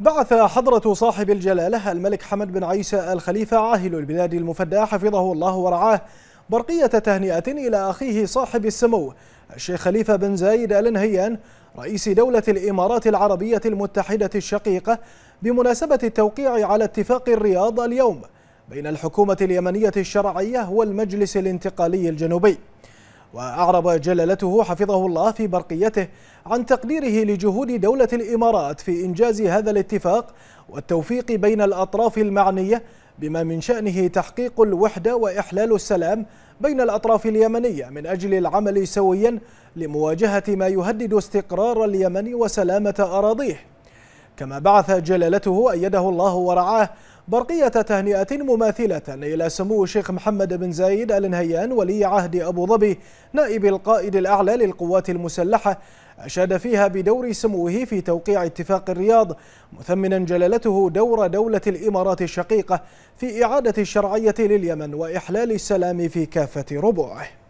بعث حضرة صاحب الجلالة الملك حمد بن عيسى الخليفة عاهل البلاد المفدى حفظه الله ورعاه برقية تهنئة إلى أخيه صاحب السمو الشيخ خليفة بن زايد آل نهيان رئيس دولة الإمارات العربية المتحدة الشقيقة بمناسبة التوقيع على اتفاق الرياض اليوم بين الحكومة اليمنية الشرعية والمجلس الانتقالي الجنوبي وأعرب جلالته حفظه الله في برقيته عن تقديره لجهود دولة الإمارات في إنجاز هذا الاتفاق والتوفيق بين الأطراف المعنية بما من شأنه تحقيق الوحدة وإحلال السلام بين الأطراف اليمنية من أجل العمل سويا لمواجهة ما يهدد استقرار اليمن وسلامة أراضيه كما بعث جلالته أيده الله ورعاه برقية تهنئة مماثلة إلى سمو الشيخ محمد بن زايد آل نهيان ولي عهد أبو ظبي نائب القائد الأعلى للقوات المسلحة أشاد فيها بدور سموه في توقيع اتفاق الرياض مثمنا جلالته دور دولة الإمارات الشقيقة في إعادة الشرعية لليمن وإحلال السلام في كافة ربوعه